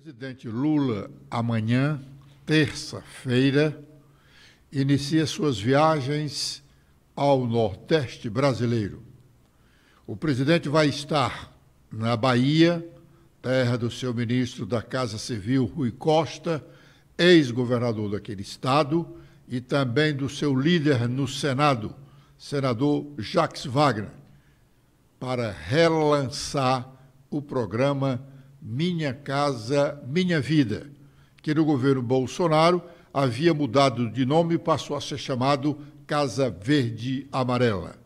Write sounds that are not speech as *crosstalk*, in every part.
presidente Lula, amanhã, terça-feira, inicia suas viagens ao Nordeste brasileiro. O presidente vai estar na Bahia, terra do seu ministro da Casa Civil, Rui Costa, ex-governador daquele estado, e também do seu líder no Senado, senador Jacques Wagner, para relançar o programa minha Casa Minha Vida, que no governo Bolsonaro havia mudado de nome e passou a ser chamado Casa Verde Amarela.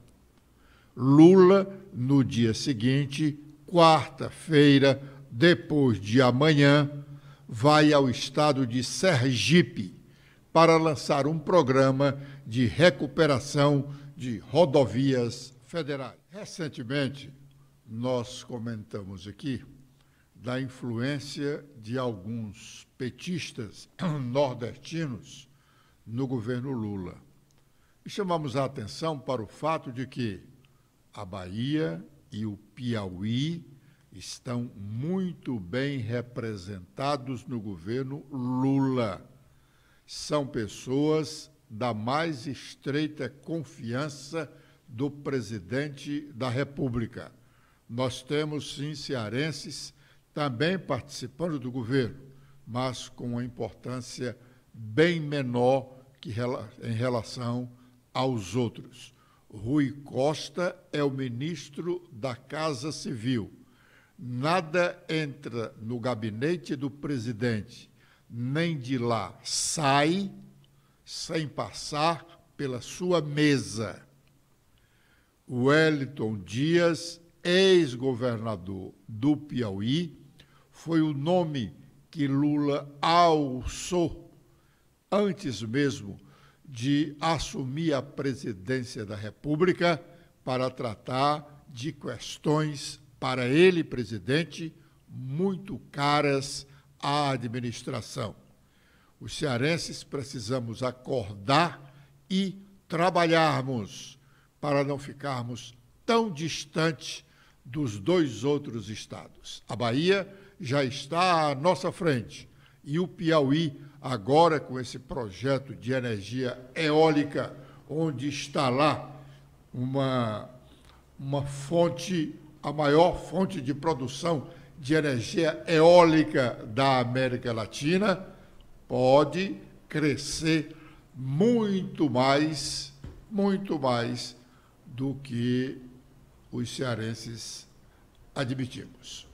Lula, no dia seguinte, quarta-feira, depois de amanhã, vai ao estado de Sergipe para lançar um programa de recuperação de rodovias federais. Recentemente, nós comentamos aqui da influência de alguns petistas *clears throat* nordestinos no governo Lula. E chamamos a atenção para o fato de que a Bahia e o Piauí estão muito bem representados no governo Lula. São pessoas da mais estreita confiança do presidente da República. Nós temos, sim, cearenses também participando do governo, mas com uma importância bem menor que em relação aos outros. Rui Costa é o ministro da Casa Civil. Nada entra no gabinete do presidente, nem de lá sai sem passar pela sua mesa. Wellington Dias, ex-governador do Piauí, foi o nome que Lula alçou antes mesmo de assumir a presidência da República para tratar de questões, para ele, presidente, muito caras à administração. Os cearenses precisamos acordar e trabalharmos para não ficarmos tão distante dos dois outros estados. A Bahia já está à nossa frente. E o Piauí, agora com esse projeto de energia eólica, onde está lá uma, uma fonte, a maior fonte de produção de energia eólica da América Latina, pode crescer muito mais, muito mais do que os cearenses admitimos.